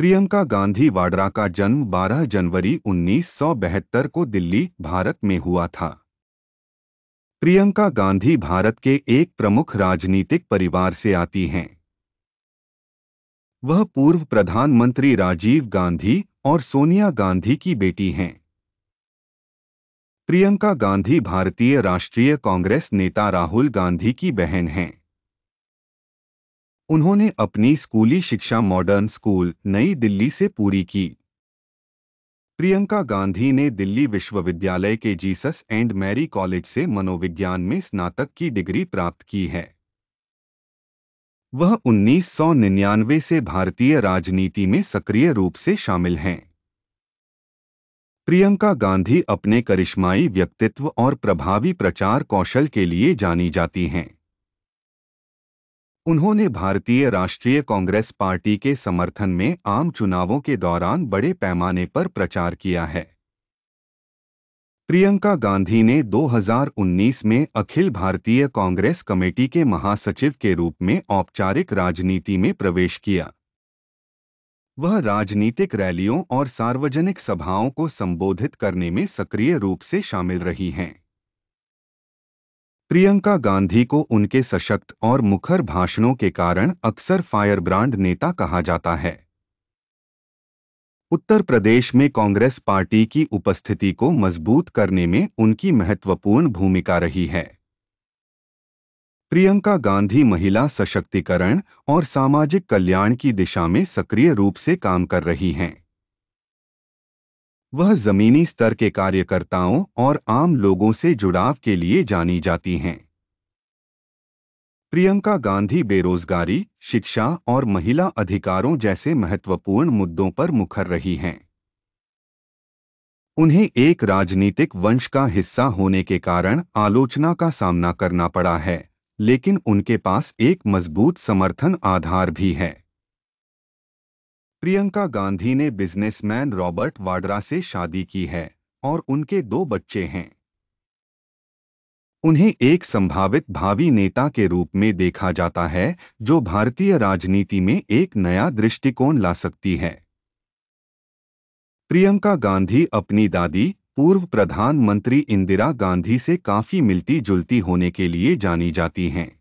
प्रियंका गांधी वाड्रा का जन्म 12 जनवरी 1972 को दिल्ली भारत में हुआ था प्रियंका गांधी भारत के एक प्रमुख राजनीतिक परिवार से आती हैं वह पूर्व प्रधानमंत्री राजीव गांधी और सोनिया गांधी की बेटी हैं प्रियंका गांधी भारतीय राष्ट्रीय कांग्रेस नेता राहुल गांधी की बहन हैं उन्होंने अपनी स्कूली शिक्षा मॉडर्न स्कूल नई दिल्ली से पूरी की प्रियंका गांधी ने दिल्ली विश्वविद्यालय के जीसस एंड मैरी कॉलेज से मनोविज्ञान में स्नातक की डिग्री प्राप्त की है वह 1999 से भारतीय राजनीति में सक्रिय रूप से शामिल हैं प्रियंका गांधी अपने करिश्माई व्यक्तित्व और प्रभावी प्रचार कौशल के लिए जानी जाती हैं उन्होंने भारतीय राष्ट्रीय कांग्रेस पार्टी के समर्थन में आम चुनावों के दौरान बड़े पैमाने पर प्रचार किया है प्रियंका गांधी ने 2019 में अखिल भारतीय कांग्रेस कमेटी के महासचिव के रूप में औपचारिक राजनीति में प्रवेश किया वह राजनीतिक रैलियों और सार्वजनिक सभाओं को संबोधित करने में सक्रिय रूप से शामिल रही हैं प्रियंका गांधी को उनके सशक्त और मुखर भाषणों के कारण अक्सर फायरब्रांड नेता कहा जाता है उत्तर प्रदेश में कांग्रेस पार्टी की उपस्थिति को मजबूत करने में उनकी महत्वपूर्ण भूमिका रही है प्रियंका गांधी महिला सशक्तिकरण और सामाजिक कल्याण की दिशा में सक्रिय रूप से काम कर रही हैं वह जमीनी स्तर के कार्यकर्ताओं और आम लोगों से जुड़ाव के लिए जानी जाती हैं प्रियंका गांधी बेरोजगारी शिक्षा और महिला अधिकारों जैसे महत्वपूर्ण मुद्दों पर मुखर रही हैं उन्हें एक राजनीतिक वंश का हिस्सा होने के कारण आलोचना का सामना करना पड़ा है लेकिन उनके पास एक मजबूत समर्थन आधार भी है प्रियंका गांधी ने बिजनेसमैन रॉबर्ट वाड्रा से शादी की है और उनके दो बच्चे हैं उन्हें एक संभावित भावी नेता के रूप में देखा जाता है जो भारतीय राजनीति में एक नया दृष्टिकोण ला सकती है प्रियंका गांधी अपनी दादी पूर्व प्रधानमंत्री इंदिरा गांधी से काफी मिलती जुलती होने के लिए जानी जाती हैं